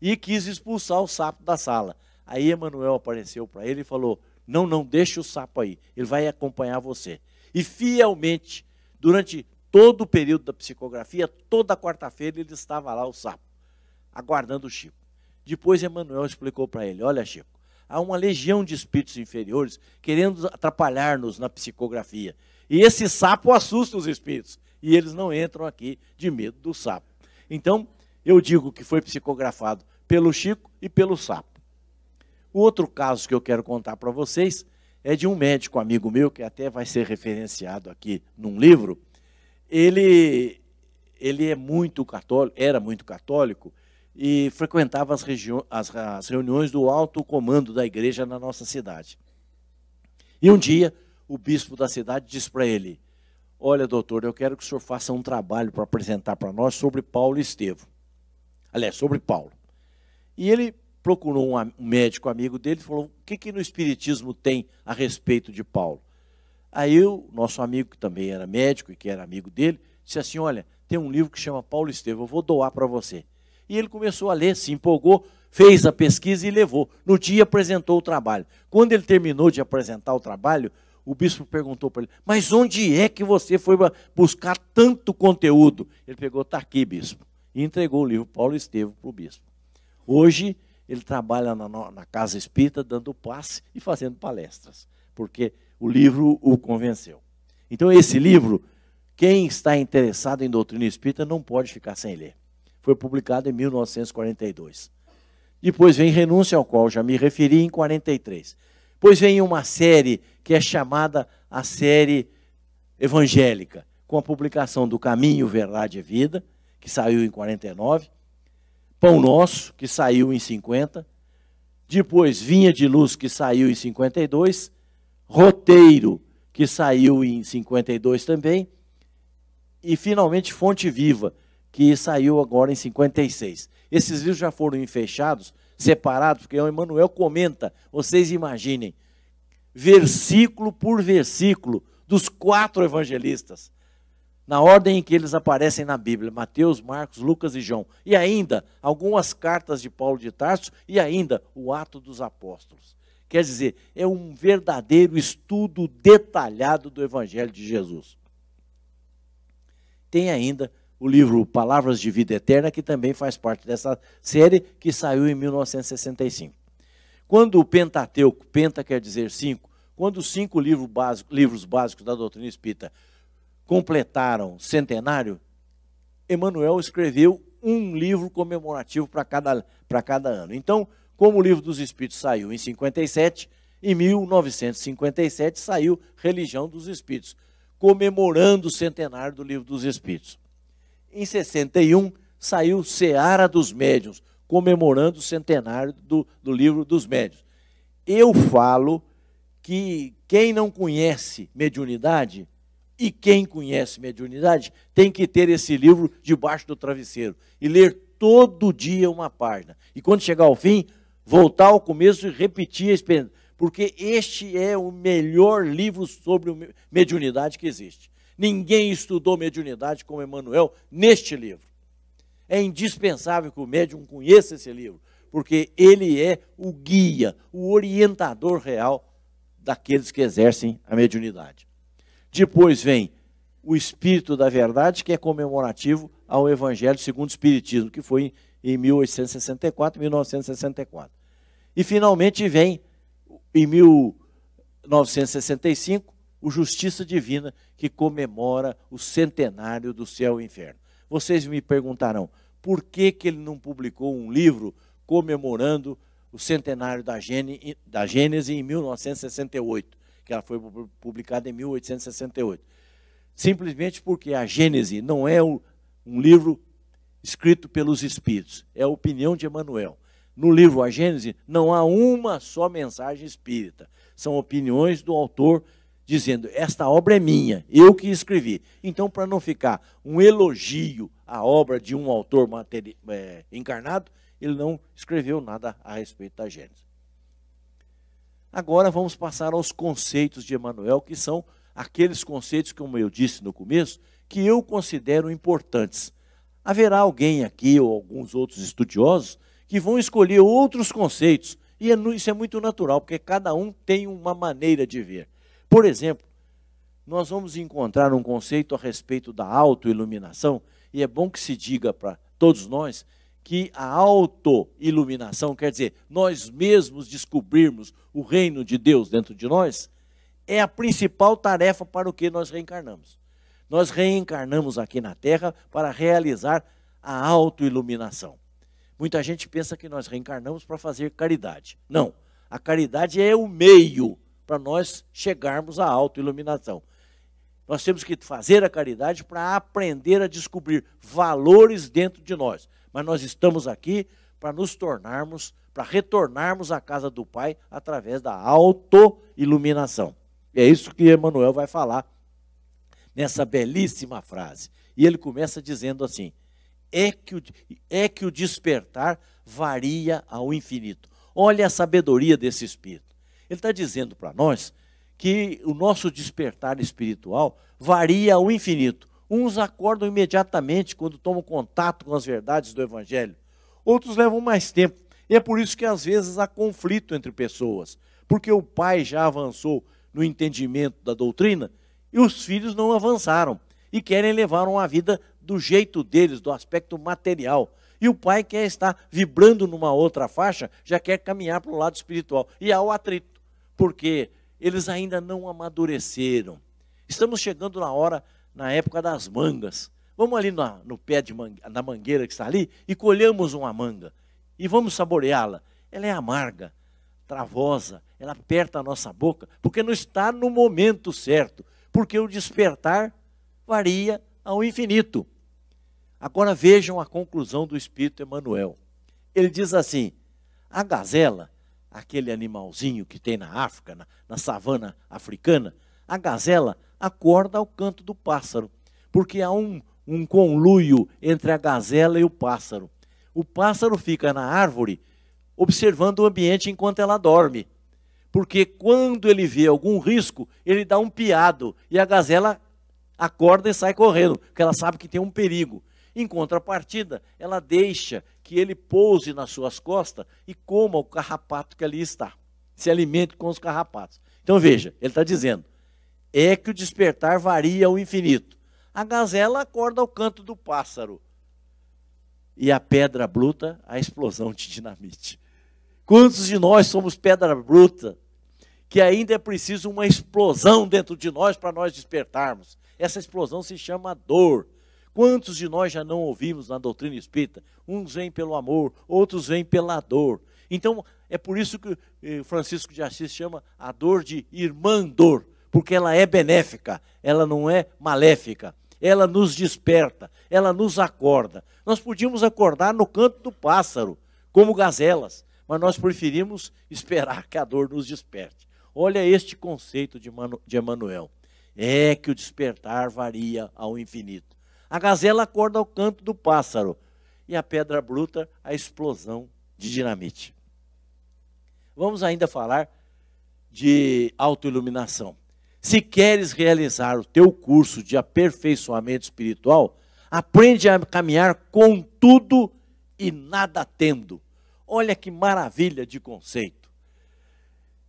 e quis expulsar o sapo da sala. Aí Emanuel apareceu para ele e falou: Não, não, deixa o sapo aí, ele vai acompanhar você. E fielmente, durante todo o período da psicografia, toda quarta-feira ele estava lá, o sapo, aguardando o Chico. Depois Emanuel explicou para ele: Olha, Chico, há uma legião de espíritos inferiores querendo atrapalhar-nos na psicografia. E esse sapo assusta os espíritos. E eles não entram aqui de medo do sapo. Então, eu digo que foi psicografado pelo Chico e pelo Sapo. O outro caso que eu quero contar para vocês é de um médico amigo meu, que até vai ser referenciado aqui num livro. Ele, ele é muito católico, era muito católico, e frequentava as, as, as reuniões do alto comando da igreja na nossa cidade. E um dia, o bispo da cidade disse para ele: Olha, doutor, eu quero que o senhor faça um trabalho para apresentar para nós sobre Paulo Estevo aliás, sobre Paulo. E ele procurou um, médico amigo dele e falou: o que, que no Espiritismo tem a respeito de Paulo? Aí o nosso amigo, que também era médico e que era amigo dele, disse assim: olha, tem um livro que chama Paulo Estevam, eu vou doar para você. E ele começou a ler, se empolgou, fez a pesquisa e levou. No dia apresentou o trabalho. Quando ele terminou de apresentar o trabalho, o bispo perguntou para ele: Mas onde é que você foi buscar tanto conteúdo? Ele pegou: Está aqui, bispo e entregou o livro Paulo Estevo para o bispo. Hoje, ele trabalha na, na, Casa Espírita, dando passe e fazendo palestras, porque o livro o convenceu. Então, esse livro, quem está interessado em doutrina espírita não pode ficar sem ler. Foi publicado em 1942. Depois vem Renúncia, ao qual já me referi, em 43. Depois vem uma série que é chamada a série evangélica, com a publicação do Caminho, Verdade e Vida, que saiu em 49, Pão Nosso, que saiu em 50, depois Vinha de Luz, que saiu em 52, Roteiro, que saiu em 52 também, e finalmente Fonte Viva, que saiu agora em 56. Esses livros já foram fechados, separados, porque o Emmanuel comenta, vocês imaginem, versículo por versículo dos quatro evangelistas na ordem em que eles aparecem na Bíblia: Mateus, Marcos, Lucas e João. E ainda algumas cartas de Paulo de Tarso e ainda o Ato dos Apóstolos. Quer dizer, é um verdadeiro estudo detalhado do Evangelho de Jesus. Tem ainda o livro Palavras de Vida Eterna, que também faz parte dessa série, que saiu em 1965. Quando o Pentateuco, penta quer dizer cinco, quando os cinco livros básicos, livros básicos da doutrina espírita completaram centenário, Emmanuel escreveu um livro comemorativo para cada, cada ano. Então, como o livro dos Espíritos saiu em 57, em 1957 saiu Religião dos Espíritos, comemorando o centenário do livro dos Espíritos. Em 61 saiu Seara dos Médiuns, comemorando o centenário do, do livro dos Médiuns. Eu falo que quem não conhece mediunidade e quem conhece mediunidade tem que ter esse livro debaixo do travesseiro e ler todo dia uma página. E quando chegar ao fim, voltar ao começo e repetir a experiência. Porque este é o melhor livro sobre mediunidade que existe. Ninguém estudou mediunidade como Emmanuel neste livro. É indispensável que o médium conheça esse livro, porque ele é o guia, o orientador real daqueles que exercem a mediunidade. Depois vem o Espírito da Verdade, que é comemorativo ao Evangelho segundo o Espiritismo, que foi em 1864, 1964. E finalmente vem, em 1965, o Justiça Divina, que comemora o centenário do céu e inferno. Vocês me perguntarão, por que, que ele não publicou um livro comemorando o centenário da, Gênesis em 1968? que ela foi publicada em 1868. Simplesmente porque a Gênese não é um livro escrito pelos Espíritos, é a opinião de Emmanuel. No livro A Gênese não há uma só mensagem espírita, são opiniões do autor dizendo: esta obra é minha, eu que escrevi. Então, para não ficar um elogio à obra de um autor é, encarnado, ele não escreveu nada a respeito da Gênesis. Agora vamos passar aos conceitos de Emmanuel, que são aqueles conceitos, como eu disse no começo, que eu considero importantes. Haverá alguém aqui ou alguns outros estudiosos que vão escolher outros conceitos, e é isso é muito natural, porque cada um tem uma maneira de ver. Por exemplo, nós vamos encontrar um conceito a respeito da autoiluminação, e é bom que se diga para todos nós que a autoiluminação, quer dizer, nós mesmos descobrirmos o reino de Deus dentro de nós, é a principal tarefa para o que nós reencarnamos. Nós reencarnamos aqui na Terra para realizar a autoiluminação. Muita gente pensa que nós reencarnamos para fazer caridade. Não, a caridade é o meio para nós chegarmos à autoiluminação. Nós temos que fazer a caridade para aprender a descobrir valores dentro de nós mas nós estamos aqui para nos tornarmos, para retornarmos à casa do Pai através da autoiluminação. É isso que Emmanuel vai falar nessa belíssima frase. E ele começa dizendo assim: é que o, é que o despertar varia ao infinito. Olha a sabedoria desse espírito. Ele está dizendo para nós que o nosso despertar espiritual varia ao infinito. Uns acordam imediatamente quando tomam contato com as verdades do Evangelho. Outros levam mais tempo. E é por isso que às vezes há conflito entre pessoas. Porque o pai já avançou no entendimento da doutrina e os filhos não avançaram e querem levar uma vida do jeito deles, do aspecto material. E o pai quer estar vibrando numa outra faixa, já quer caminhar para o lado espiritual. E há o atrito, porque eles ainda não amadureceram. Estamos chegando na hora na época das mangas. Vamos ali na, no pé de mangue, na mangueira que está ali e colhemos uma manga e vamos saboreá-la. Ela é amarga, travosa, ela aperta a nossa boca, porque não está no momento certo, porque o despertar varia ao infinito. Agora vejam a conclusão do Espírito Emmanuel. Ele diz assim: a gazela, aquele animalzinho que tem na África, na, na savana africana, a gazela acorda ao canto do pássaro, porque há um, um conluio entre a gazela e o pássaro. O pássaro fica na árvore observando o ambiente enquanto ela dorme. Porque quando ele vê algum risco, ele dá um piado e a gazela acorda e sai correndo, porque ela sabe que tem um perigo. Em contrapartida, ela deixa que ele pouse nas suas costas e coma o carrapato que ali está. Se alimente com os carrapatos. Então veja, ele está dizendo: é que o despertar varia ao infinito. A gazela acorda ao canto do pássaro. E a pedra bruta, a explosão de dinamite. Quantos de nós somos pedra bruta que ainda é preciso uma explosão dentro de nós para nós despertarmos? Essa explosão se chama dor. Quantos de nós já não ouvimos na doutrina espírita? Uns vêm pelo amor, outros vêm pela dor. Então, é por isso que eh, Francisco de Assis chama a dor de irmã dor porque ela é benéfica, ela não é maléfica. Ela nos desperta, ela nos acorda. Nós podíamos acordar no canto do pássaro, como gazelas, mas nós preferimos [LAUGHS] esperar que a dor nos desperte. Olha este conceito de, Manu, de Emmanuel. É que o despertar varia ao infinito. A gazela acorda ao canto do pássaro e a pedra bruta à explosão de dinamite. Vamos ainda falar de autoiluminação. Se queres realizar o teu curso de aperfeiçoamento espiritual, aprende a caminhar com tudo e nada tendo. Olha que maravilha de conceito.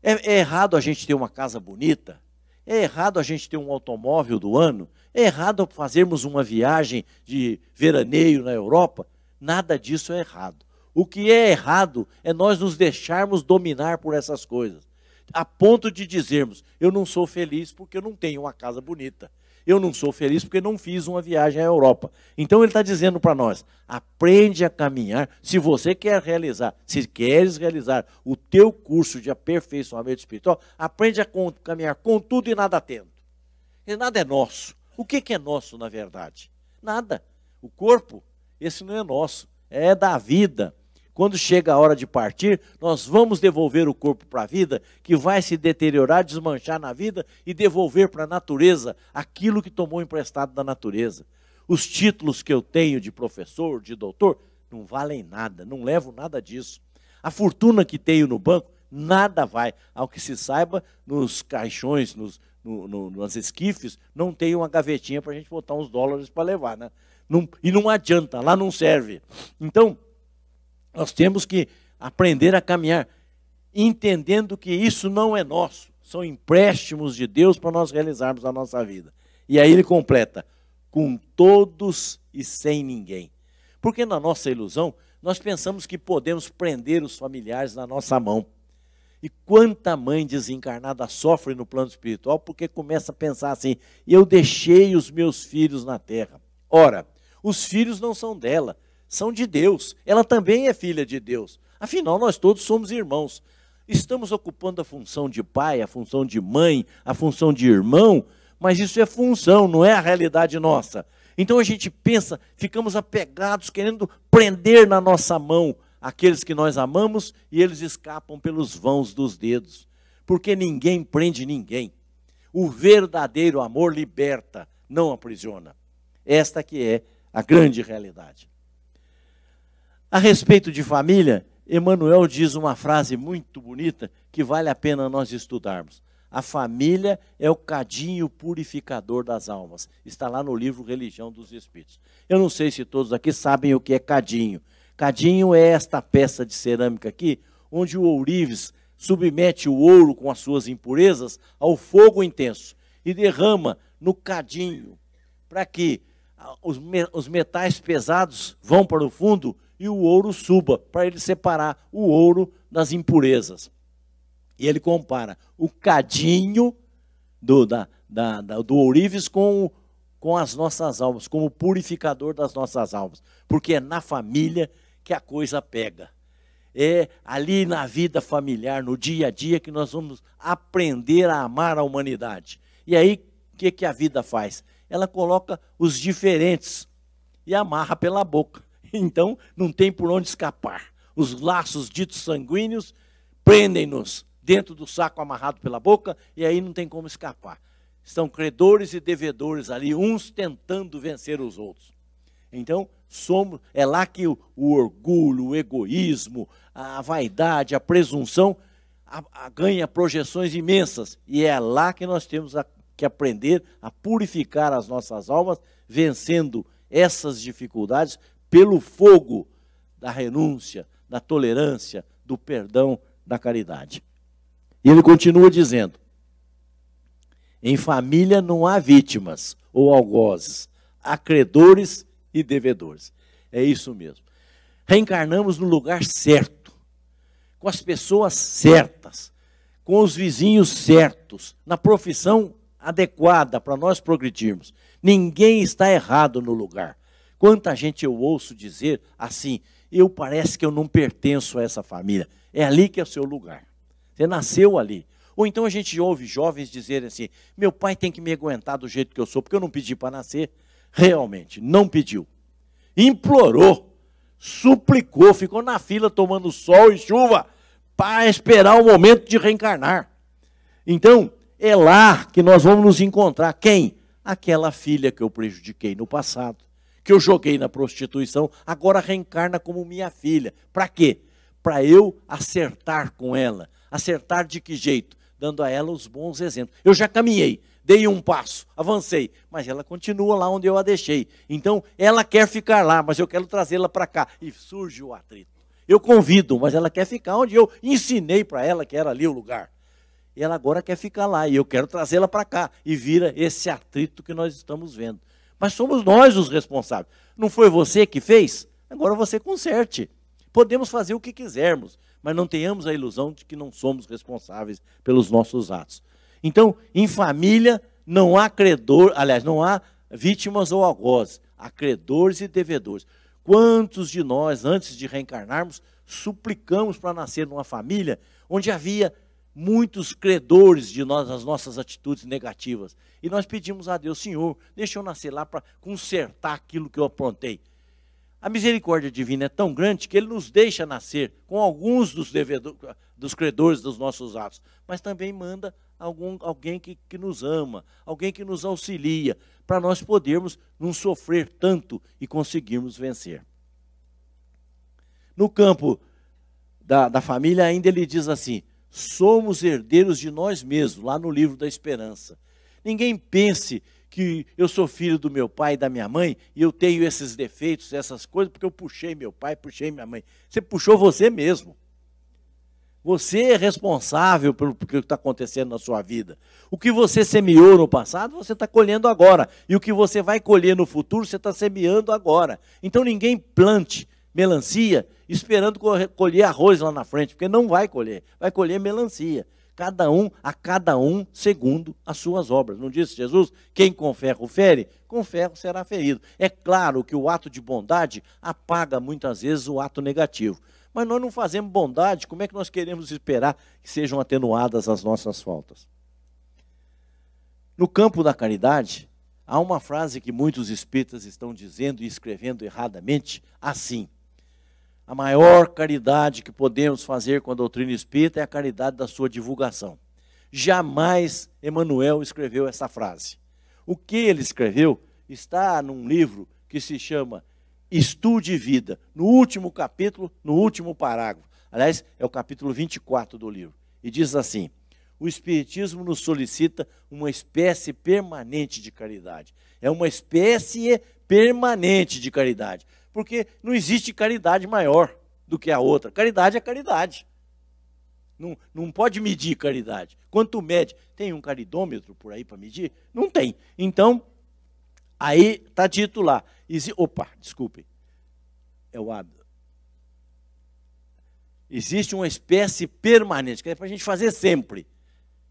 É, é errado a gente ter uma casa bonita, é errado a gente ter um automóvel do ano, é errado fazermos uma viagem de veraneio na Europa. Nada disso é errado. O que é errado é nós nos deixarmos dominar por essas coisas a ponto de dizermos: eu não sou feliz porque eu não tenho uma casa bonita. Eu não sou feliz porque não fiz uma viagem à Europa. Então ele está dizendo para nós: aprende a caminhar. Se você quer realizar, se queres realizar o teu curso de aperfeiçoamento espiritual, aprende a caminhar com tudo e nada tendo. E nada é nosso. O que, que é nosso, na verdade? Nada. O corpo, esse não é nosso. É da vida. Quando chega a hora de partir, nós vamos devolver o corpo para a vida, que vai se deteriorar, desmanchar na vida e devolver para a natureza aquilo que tomou emprestado da natureza. Os títulos que eu tenho de professor, de doutor, não valem nada, não levo nada disso. A fortuna que tenho no banco, nada vai. Ao que se saiba, nos caixões, nos, no, no, nas esquifes, não tem uma gavetinha para a gente botar uns dólares para levar, né? Não, e não adianta, lá não serve. Então, nós temos que aprender a caminhar, entendendo que isso não é nosso, são empréstimos de Deus para nós realizarmos a nossa vida. E aí ele completa: com todos e sem ninguém. Porque na nossa ilusão, nós pensamos que podemos prender os familiares na nossa mão. E quanta mãe desencarnada sofre no plano espiritual porque começa a pensar assim: eu deixei os meus filhos na terra. Ora, os filhos não são dela, são de Deus. Ela também é filha de Deus. Afinal, nós todos somos irmãos. Estamos ocupando a função de pai, a função de mãe, a função de irmão, mas isso é função, não é a realidade nossa. Então a gente pensa, ficamos apegados, querendo prender na nossa mão aqueles que nós amamos e eles escapam pelos vãos dos dedos, porque ninguém prende ninguém. O verdadeiro amor liberta, não aprisiona. Esta que é a grande realidade. A respeito de família, Emmanuel diz uma frase muito bonita que vale a pena nós estudarmos. A família é o cadinho purificador das almas. Está lá no livro Religião dos Espíritos. Eu não sei se todos aqui sabem o que é cadinho. Cadinho é esta peça de cerâmica aqui, onde o ourives submete o ouro com as suas impurezas ao fogo intenso e derrama no cadinho, para que ah, os metais pesados vão para o fundo e o ouro suba, para ele separar o ouro das impurezas. E ele compara o cadinho do, da, da, da, do ourives com, com as nossas almas, como purificador das nossas almas, porque é na família que a coisa pega. É ali na vida familiar, no dia a dia, que nós vamos aprender a amar a humanidade. E aí, o que, que a vida faz? Ela coloca os diferentes e amarra pela boca. Então não tem por onde escapar. Os laços ditos sanguíneos prendem-nos dentro do saco amarrado pela boca e aí não tem como escapar. Estão credores e devedores ali, uns tentando vencer os outros. Então, somos, é lá que o, o orgulho, o egoísmo, a vaidade, a presunção a, a, ganha projeções imensas. E é lá que nós temos a, que aprender a purificar as nossas almas, vencendo essas dificuldades pelo fogo da renúncia, da tolerância, do perdão, da caridade. E ele continua dizendo: Em família não há vítimas ou algozes, há credores e devedores. É isso mesmo. Reencarnamos no lugar certo, com as pessoas certas, com os vizinhos certos, na profissão adequada para nós progredirmos. Ninguém está errado no lugar. Quanta gente eu ouço dizer assim: eu parece que eu não pertenço a essa família. É ali que é o seu lugar. Você nasceu ali. Ou então a gente ouve jovens dizerem assim: meu pai tem que me aguentar do jeito que eu sou, porque eu não pedi para nascer. Realmente, não pediu. Implorou, suplicou, ficou na fila tomando sol e chuva para esperar o momento de reencarnar. Então, é lá que nós vamos nos encontrar. Quem? Aquela filha que eu prejudiquei no passado que eu joguei na prostituição agora reencarna como minha filha. Para quê? Para eu acertar com ela. Acertar de que jeito? Dando a ela os bons exemplos. Eu já caminhei, dei um passo, avancei, mas ela continua lá onde eu a deixei. Então, ela quer ficar lá, mas eu quero trazê-la para cá. E surge o atrito. Eu convido, mas ela quer ficar onde eu ensinei para ela que era ali o lugar. E ela agora quer ficar lá e eu quero trazê-la para cá. E vira esse atrito que nós estamos vendo. Mas somos nós os responsáveis. Não foi você que fez? Agora você conserte. Podemos fazer o que quisermos, mas não tenhamos a ilusão de que não somos responsáveis pelos nossos atos. Então, em família, não há credor, aliás, não há vítimas ou algozes, há credores e devedores. Quantos de nós, antes de reencarnarmos, suplicamos para nascer numa família onde havia muitos credores de nós, das nossas atitudes negativas. E nós pedimos a Deus, Senhor, deixa eu nascer lá para consertar aquilo que eu aprontei. A misericórdia divina é tão grande que ele nos deixa nascer com alguns dos, devedor, dos credores dos nossos atos, mas também manda algum, alguém que, que nos ama, alguém que nos auxilia, para nós podermos não sofrer tanto e conseguirmos vencer. No campo da, da família, ainda ele diz assim: somos herdeiros de nós mesmos, lá no livro da esperança. Ninguém pense que eu sou filho do meu pai e da minha mãe e eu tenho esses defeitos, essas coisas, porque eu puxei meu pai, puxei minha mãe. Você puxou você mesmo. Você é responsável pelo que está acontecendo na sua vida. O que você semeou no passado, você está colhendo agora. E o que você vai colher no futuro, você está semeando agora. Então ninguém plante melancia esperando colher arroz lá na frente, porque não vai colher, vai colher melancia. Cada um a cada um segundo as suas obras. Não disse Jesus? Quem com ferro fere, com ferro será ferido. É claro que o ato de bondade apaga muitas vezes o ato negativo. Mas nós não fazemos bondade, como é que nós queremos esperar que sejam atenuadas as nossas faltas? No campo da caridade, há uma frase que muitos espíritas estão dizendo e escrevendo erradamente assim: a maior caridade que podemos fazer com a doutrina espírita é a caridade da sua divulgação. Jamais Emmanuel escreveu essa frase. O que ele escreveu está num livro que se chama Estude Vida, no último capítulo, no último parágrafo. Aliás, é o capítulo 24 do livro. E diz assim: O Espiritismo nos solicita uma espécie permanente de caridade. É uma espécie permanente de caridade porque não existe caridade maior do que a outra. Caridade é caridade. Não, não pode medir caridade. Quanto mede? Tem um caridômetro por aí para medir? Não tem. Então, aí está dito lá. Exi Opa, desculpe. É o Adam. Existe uma espécie permanente, que é para a gente fazer sempre,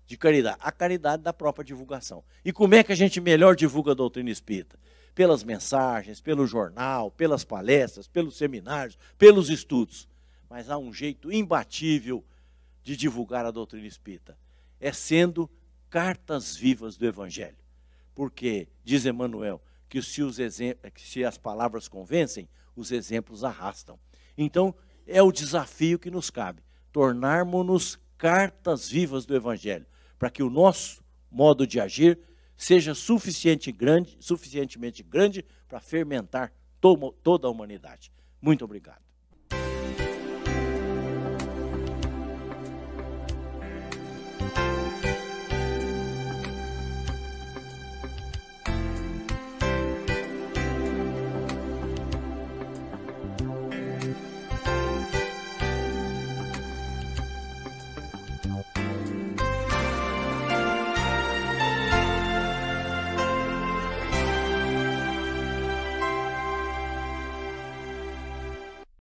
de caridade. A caridade da própria divulgação. E como é que a gente melhor divulga a doutrina espírita? pelas mensagens, pelo jornal, pelas palestras, pelos seminários, pelos estudos. Mas há um jeito imbatível de divulgar a doutrina espírita: é sendo cartas vivas do Evangelho. Porque, diz Emmanuel, que se, os que se as palavras convencem, os exemplos arrastam. Então, é o desafio que nos cabe: tornarmos-nos cartas vivas do Evangelho, para que o nosso modo de agir seja suficiente grande, suficientemente grande para fermentar to toda a humanidade. Muito obrigado.